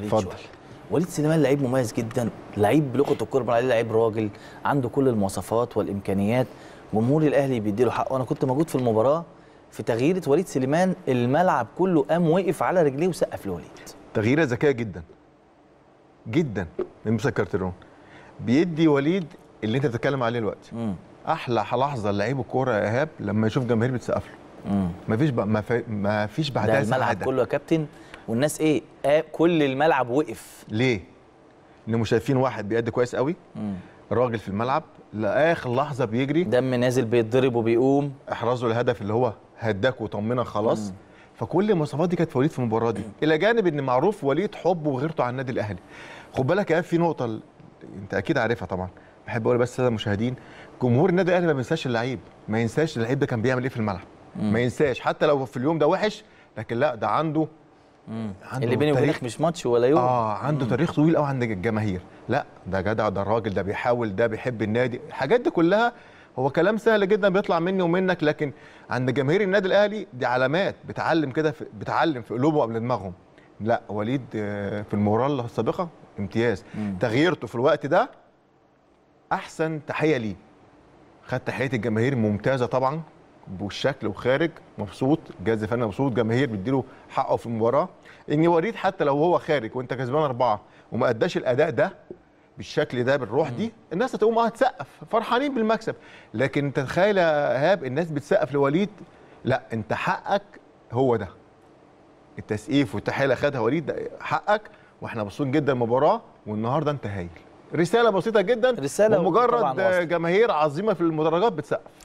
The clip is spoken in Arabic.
اتفضل وليد سليمان لعيب مميز جدا لعيب بلغه الكوره عليه لعيب راجل عنده كل المواصفات والامكانيات جمهور الاهلي بيديله حقه وانا كنت موجود في المباراه في تغييره وليد سليمان الملعب كله قام وقف على رجليه وسقف لوليد تغييره ذكيه جدا جدا من موسى كارتيرون بيدي وليد اللي انت بتتكلم عليه دلوقتي احلى لحظه لعيب الكوره يا ايهاب لما يشوف جماهير بتسقف له مفيش بقى مفيش بعدها ده الملعب كله يا كابتن والناس ايه آه كل الملعب وقف ليه ان مش شايفين واحد بيأدي كويس قوي مم. راجل في الملعب لاخر لحظه بيجري دم نازل بيتضرب وبيقوم احرزوا الهدف اللي هو هداك وطمنا خلاص مم. فكل المواصفات دي كانت في وليد في المباراه دي مم. الى جانب ان معروف وليد حبه وغيرته على النادي الاهلي خد بالك يا في نقطه ال... انت اكيد عارفها طبعا بحب اقول بس للساده المشاهدين جمهور النادي الاهلي ما بينساش اللعيب ما ينساش اللعيب ده كان بيعمل ايه في الملعب مم. ما ينساش حتى لو في اليوم ده وحش لكن لا ده عنده عنده اللي بيني وبينك مش ماتش ولا يوم اه عنده مم. تاريخ طويل قوي عند الجماهير لا ده جدع ده الراجل ده بيحاول ده بيحب النادي الحاجات دي كلها هو كلام سهل جدا بيطلع مني ومنك لكن عند جماهير النادي الاهلي دي علامات بتعلم كده بتعلم في قلوبهم قبل دماغهم لا وليد آه، في المورال السابقه امتياز مم. تغييرته في الوقت ده احسن تحيه ليه خد تحيه الجماهير ممتازه طبعا بالشكل وخارج مبسوط الجهاز الفني مبسوط جماهير بتديله حقه في المباراه ان وليد حتى لو هو خارج وانت كسبان اربعه وما اداش الاداء ده بالشكل ده بالروح دي الناس هتقوم آه هتسقف فرحانين بالمكسب لكن انت تخيل يا ايهاب الناس بتسقف لوليد لا انت حقك هو ده التسقيف والتحيه اللي خدها وليد حقك واحنا مبسوطين جدا المباراه والنهارده انت هايل رساله بسيطه جدا رساله ومجرد جماهير عظيمه في المدرجات بتسقف